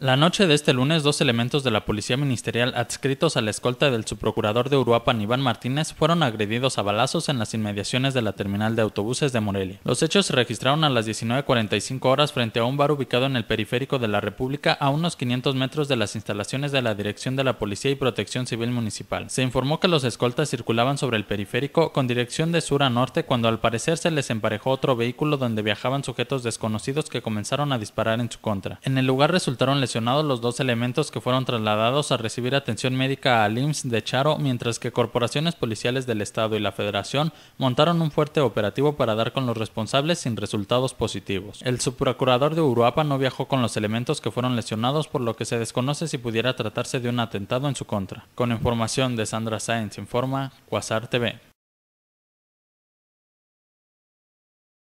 La noche de este lunes, dos elementos de la Policía Ministerial adscritos a la escolta del subprocurador de Uruapan, Iván Martínez, fueron agredidos a balazos en las inmediaciones de la terminal de autobuses de Morelia. Los hechos se registraron a las 19.45 horas frente a un bar ubicado en el periférico de la República, a unos 500 metros de las instalaciones de la Dirección de la Policía y Protección Civil Municipal. Se informó que los escoltas circulaban sobre el periférico con dirección de sur a norte cuando al parecer se les emparejó otro vehículo donde viajaban sujetos desconocidos que comenzaron a disparar en su contra. En el lugar resultaron lesionados los dos elementos que fueron trasladados a recibir atención médica al IMSS de Charo, mientras que corporaciones policiales del Estado y la Federación montaron un fuerte operativo para dar con los responsables sin resultados positivos. El subprocurador de Uruapa no viajó con los elementos que fueron lesionados, por lo que se desconoce si pudiera tratarse de un atentado en su contra. Con información de Sandra Sáenz, informa Quasar TV.